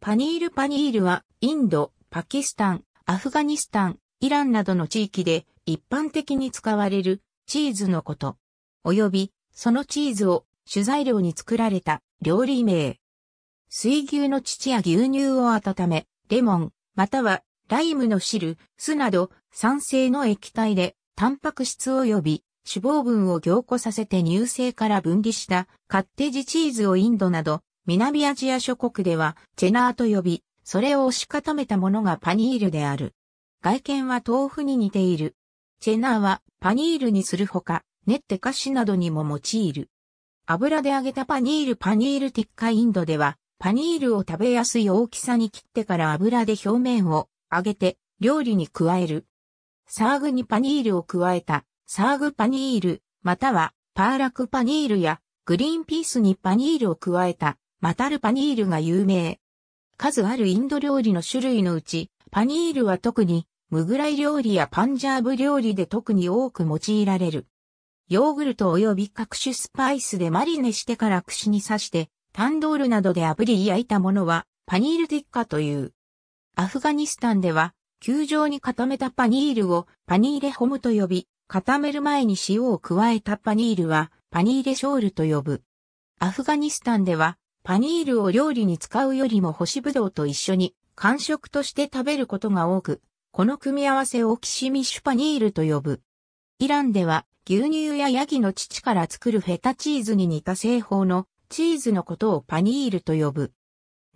パニールパニールはインド、パキスタン、アフガニスタン、イランなどの地域で一般的に使われるチーズのこと、およびそのチーズを主材料に作られた料理名。水牛の乳や牛乳を温め、レモン、またはライムの汁、酢など酸性の液体でタンパク質及び脂肪分を凝固させて乳製から分離したカッテージチーズをインドなど南アジア諸国ではチェナーと呼び、それを押し固めたものがパニールである。外見は豆腐に似ている。チェナーはパニールにするほか、練って菓子などにも用いる。油で揚げたパニールパニールティッカインドでは、パニールを食べやすい大きさに切ってから油で表面を揚げて料理に加える。サーグにパニールを加えたサーグパニール、またはパーラクパニールやグリーンピースにパニールを加えたマタルパニールが有名。数あるインド料理の種類のうち、パニールは特に、ムグライ料理やパンジャーブ料理で特に多く用いられる。ヨーグルト及び各種スパイスでマリネしてから串に刺して、タンドールなどで炙り焼いたものは、パニールティッカという。アフガニスタンでは、球状に固めたパニールをパニーレホムと呼び、固める前に塩を加えたパニールはパニーレショールと呼ぶ。アフガニスタンではパニールを料理に使うよりも干しぶどうと一緒に、間食として食べることが多く、この組み合わせをキシミッシュパニールと呼ぶ。イランでは、牛乳やヤギの乳から作るフェタチーズに似た製法のチーズのことをパニールと呼ぶ。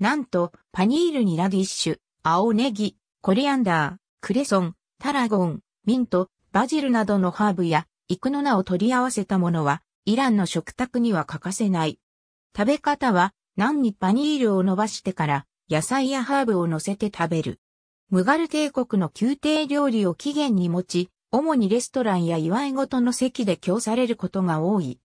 なんと、パニールにラディッシュ、青ネギ、コリアンダー、クレソン、タラゴン、ミント、バジルなどのハーブや、クの名を取り合わせたものは、イランの食卓には欠かせない。食べ方は、何にパニールを伸ばしてから野菜やハーブを乗せて食べる。ムガル帝国の宮廷料理を起源に持ち、主にレストランや祝い事の席で供されることが多い。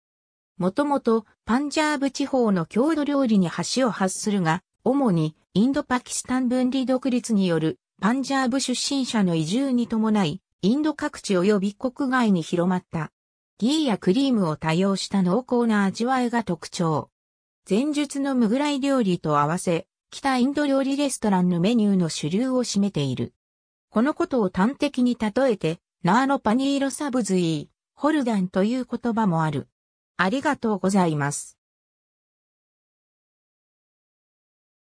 もともとパンジャーブ地方の郷土料理に橋を発するが、主にインドパキスタン分離独立によるパンジャーブ出身者の移住に伴い、インド各地及び国外に広まった。ギーやクリームを多用した濃厚な味わいが特徴。前述のムグライ料理と合わせ、北インド料理レストランのメニューの主流を占めている。このことを端的に例えて、ナーロパニーロサブズイー、ホルダンという言葉もある。ありがとうございます。